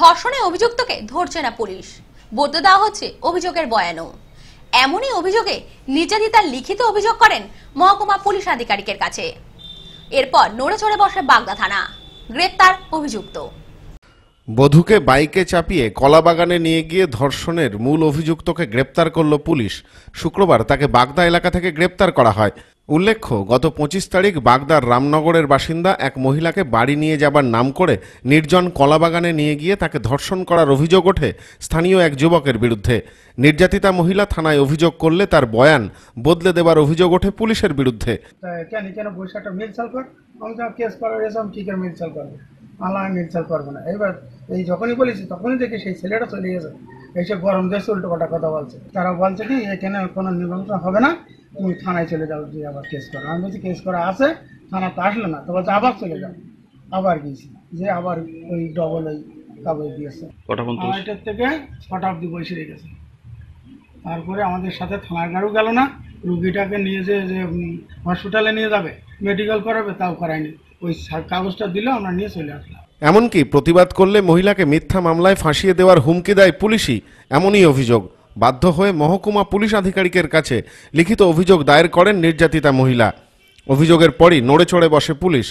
ধর্ষণে অভিযুক্তকে ধরছে না পুলিশ বদলে দেওয়া হচ্ছে অভিযোগের বয়ানও এমনই অভিযোগে নির্যাতিতার লিখিত অভিযোগ করেন মহকুমা পুলিশ আধিকারিকের কাছে এরপর নড়ে চড়ে বসে বাগদা থানা গ্রেপ্তার অভিযুক্ত বধূকে বাইকে চাপিয়ে কলাবাগানে নিয়ে গিয়ে ধর্ষণের মূল অভিযুক্তকে গ্রেপ্তার করল পুলিশ শুক্রবার তাকে বাগদা এলাকা থেকে গ্রেপ্তার করা হয় উল্লেখ্য গত পঁচিশ তারিখ বাগদার রামনগরের বাসিন্দা এক মহিলাকে বাড়ি নিয়ে যাবার নাম করে নির্জন কলাবাগানে নিয়ে গিয়ে তাকে ধর্ষণ করার অভিযোগ ওঠে স্থানীয় এক যুবকের বিরুদ্ধে নির্যাতিতা মহিলা থানায় অভিযোগ করলে তার বয়ান বদলে দেবার অভিযোগ ওঠে পুলিশের বিরুদ্ধে কেন কেন বৈশাখটা কেস করার করবে আল্লাহ নির্চার করবে না এবার এই যখনই বলেছি তখনই দেখি সেই ছেলেটা চলে গেছে এসে গরম দেশে উল্টো কটা কথা বলছে তারা বলছে কি এখানে কোনো নিবন্ধন হবে না তুমি থানায় চলে যাও দিয়ে আবার কেস করো আমি বলছি কেস করা আছে থানা তো আসলো না তো বলছে আবার চলে যাও আবার গিয়েছি যে আবার ওই ডবল ওই কাগজ দিয়েছে আড়াইটার থেকে ছটা অব্দি বসে রেখেছে তারপরে আমাদের সাথে থানার গাড়িও গেল না রুগীটাকে নিয়ে যে হসপিটালে নিয়ে যাবে মেডিকেল করাবে তাও করায়নি ওই কাগজটা দিল আমরা নিয়ে চলে আসলাম এমনকি প্রতিবাদ করলে মহিলাকে মিথ্যা মামলায় ফাঁসিয়ে দেওয়ার হুমকি দেয় পুলিশই এমনই অভিযোগ বাধ্য হয়ে মহকুমা পুলিশ আধিকারিকের কাছে লিখিত অভিযোগ দায়ের করেন নির্যাতিতা মহিলা অভিযোগের পরই নড়ে চড়ে বসে পুলিশ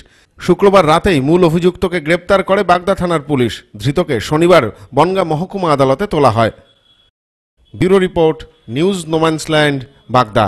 শুক্রবার রাতেই মূল অভিযুক্তকে গ্রেপ্তার করে বাগদা থানার পুলিশ ধৃতকে শনিবার বনগা মহকুমা আদালতে তোলা হয় ব্যুরো রিপোর্ট নিউজ নোম্যান্সল্যান্ড বাগদা